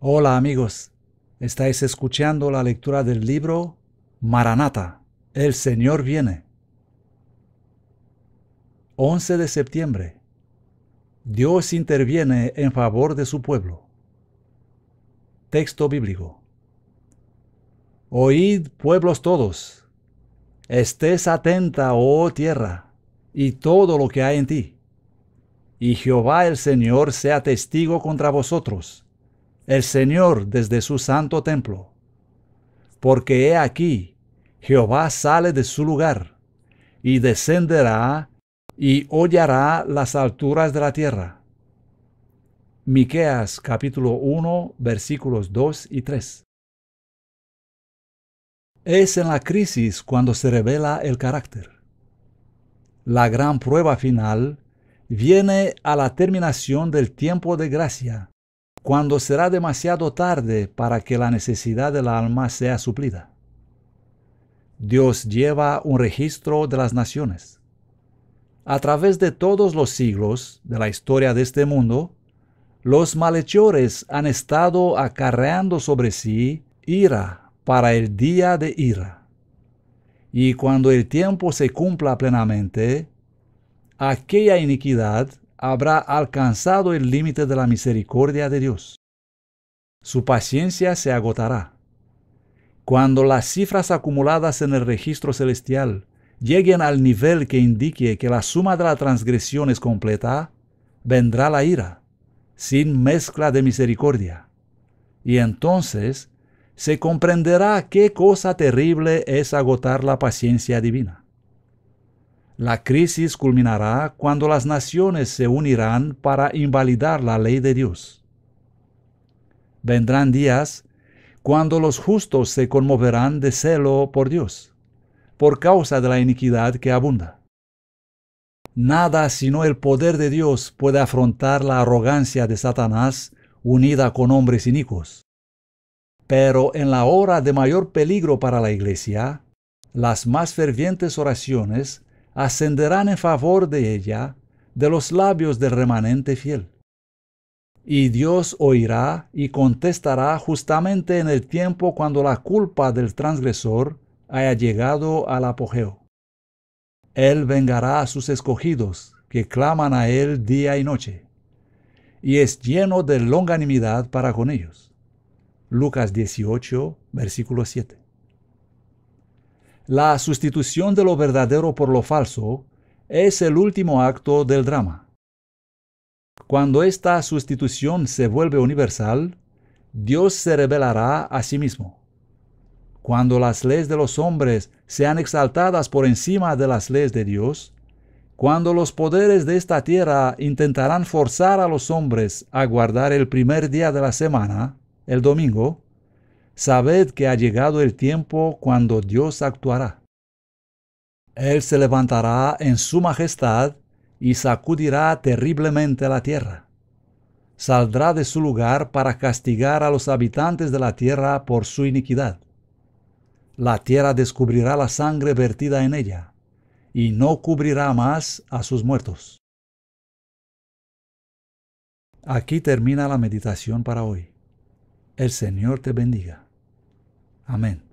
Hola amigos, estáis escuchando la lectura del libro Maranata, El Señor viene. 11 de septiembre. Dios interviene en favor de su pueblo. Texto bíblico. Oíd, pueblos todos, estés atenta, oh tierra, y todo lo que hay en ti. Y Jehová el Señor sea testigo contra vosotros el Señor desde su santo templo. Porque he aquí, Jehová sale de su lugar, y descenderá, y hollará las alturas de la tierra. Miqueas capítulo 1 versículos 2 y 3. Es en la crisis cuando se revela el carácter. La gran prueba final viene a la terminación del tiempo de gracia cuando será demasiado tarde para que la necesidad del alma sea suplida. Dios lleva un registro de las naciones. A través de todos los siglos de la historia de este mundo, los malhechores han estado acarreando sobre sí ira para el día de ira. Y cuando el tiempo se cumpla plenamente, aquella iniquidad habrá alcanzado el límite de la misericordia de Dios. Su paciencia se agotará. Cuando las cifras acumuladas en el registro celestial lleguen al nivel que indique que la suma de la transgresión es completa, vendrá la ira, sin mezcla de misericordia. Y entonces se comprenderá qué cosa terrible es agotar la paciencia divina. La crisis culminará cuando las naciones se unirán para invalidar la ley de Dios. Vendrán días cuando los justos se conmoverán de celo por Dios, por causa de la iniquidad que abunda. Nada sino el poder de Dios puede afrontar la arrogancia de Satanás unida con hombres inicuos. Pero en la hora de mayor peligro para la iglesia, las más fervientes oraciones ascenderán en favor de ella de los labios del remanente fiel. Y Dios oirá y contestará justamente en el tiempo cuando la culpa del transgresor haya llegado al apogeo. Él vengará a sus escogidos que claman a Él día y noche, y es lleno de longanimidad para con ellos. Lucas 18, versículo 7. La sustitución de lo verdadero por lo falso es el último acto del drama. Cuando esta sustitución se vuelve universal, Dios se revelará a sí mismo. Cuando las leyes de los hombres sean exaltadas por encima de las leyes de Dios, cuando los poderes de esta tierra intentarán forzar a los hombres a guardar el primer día de la semana, el domingo, sabed que ha llegado el tiempo cuando Dios actuará. Él se levantará en su majestad y sacudirá terriblemente la tierra. Saldrá de su lugar para castigar a los habitantes de la tierra por su iniquidad. La tierra descubrirá la sangre vertida en ella, y no cubrirá más a sus muertos. Aquí termina la meditación para hoy. El Señor te bendiga. Amén.